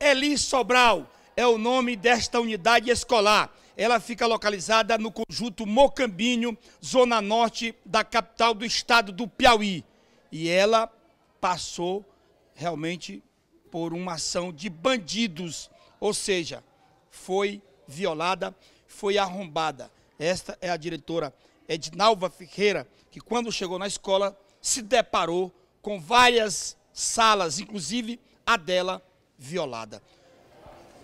Eli Sobral é o nome desta unidade escolar. Ela fica localizada no conjunto Mocambinho, zona norte da capital do estado do Piauí. E ela passou realmente por uma ação de bandidos, ou seja, foi violada, foi arrombada. Esta é a diretora Ednalva Ferreira, que quando chegou na escola se deparou com várias salas, inclusive a dela, violada.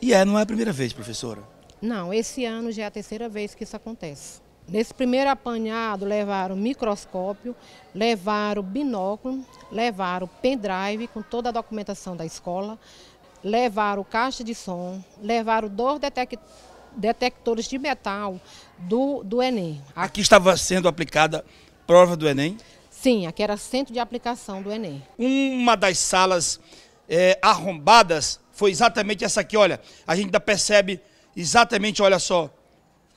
E é, não é a primeira vez, professora? Não, esse ano já é a terceira vez que isso acontece. Nesse primeiro apanhado, levaram microscópio, levaram binóculo, levaram pendrive com toda a documentação da escola, levaram caixa de som, levaram dois detec detectores de metal do, do Enem. Aqui estava sendo aplicada prova do Enem? Sim, aqui era centro de aplicação do Enem. Uma das salas é, arrombadas foi exatamente essa aqui, olha. A gente ainda percebe exatamente, olha só,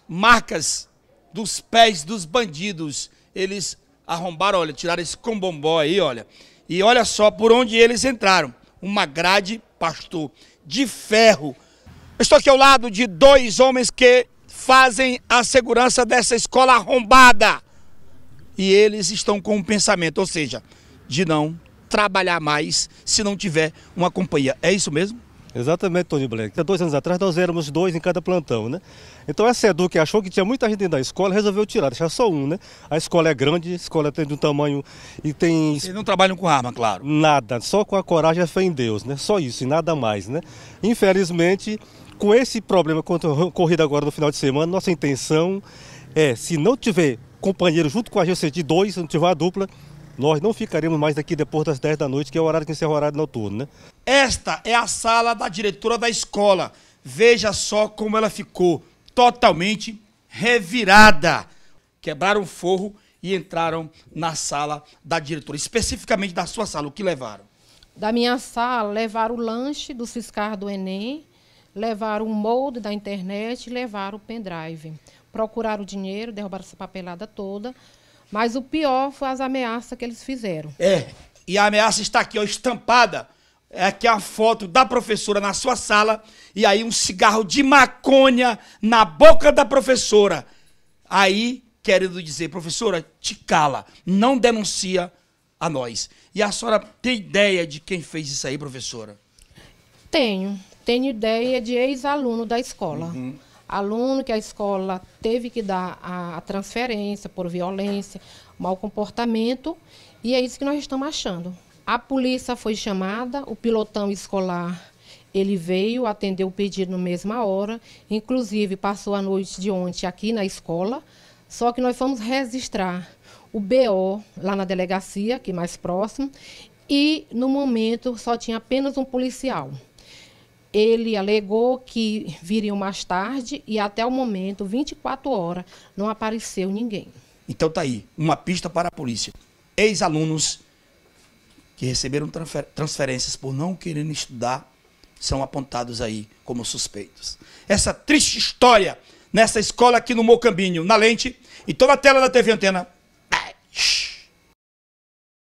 marcas dos pés dos bandidos. Eles arrombaram, olha, tiraram esse combombó aí, olha. E olha só por onde eles entraram. Uma grade, pastor, de ferro. estou aqui ao lado de dois homens que fazem a segurança dessa escola arrombada. E eles estão com um pensamento, ou seja, de não trabalhar mais se não tiver uma companhia. É isso mesmo? Exatamente, Tony Black. Há dois anos atrás nós éramos dois em cada plantão, né? Então essa Edu que achou que tinha muita gente dentro da escola, resolveu tirar, deixar só um, né? A escola é grande, a escola tem de um tamanho e tem... Eles não trabalham com arma, claro. Nada, só com a coragem e a fé em Deus, né? Só isso e nada mais, né? Infelizmente, com esse problema ocorrido agora no final de semana, nossa intenção é, se não tiver companheiro junto com a gente, de dois, se não tiver a dupla, nós não ficaremos mais daqui depois das 10 da noite, que é o horário que encerra o horário noturno, né? Esta é a sala da diretora da escola. Veja só como ela ficou totalmente revirada. Quebraram o forro e entraram na sala da diretora, especificamente da sua sala. O que levaram? Da minha sala, levaram o lanche do Ciscar do Enem, levaram o molde da internet, levaram o pendrive. Procuraram o dinheiro, derrubaram essa papelada toda mas o pior foi as ameaças que eles fizeram. É, e a ameaça está aqui, ó, estampada. É aqui a foto da professora na sua sala e aí um cigarro de maconha na boca da professora. Aí, querendo dizer, professora, te cala, não denuncia a nós. E a senhora tem ideia de quem fez isso aí, professora? Tenho. Tenho ideia de ex-aluno da escola. Uhum aluno que a escola teve que dar a, a transferência por violência, mau comportamento, e é isso que nós estamos achando. A polícia foi chamada, o pilotão escolar ele veio, atendeu o pedido na mesma hora, inclusive passou a noite de ontem aqui na escola, só que nós fomos registrar o BO lá na delegacia, que mais próximo, e no momento só tinha apenas um policial. Ele alegou que viriam mais tarde e até o momento, 24 horas, não apareceu ninguém. Então tá aí, uma pista para a polícia. Ex-alunos que receberam transferências por não quererem estudar são apontados aí como suspeitos. Essa triste história nessa escola aqui no Mocambinho, na lente e toda a tela da TV Antena. Ai.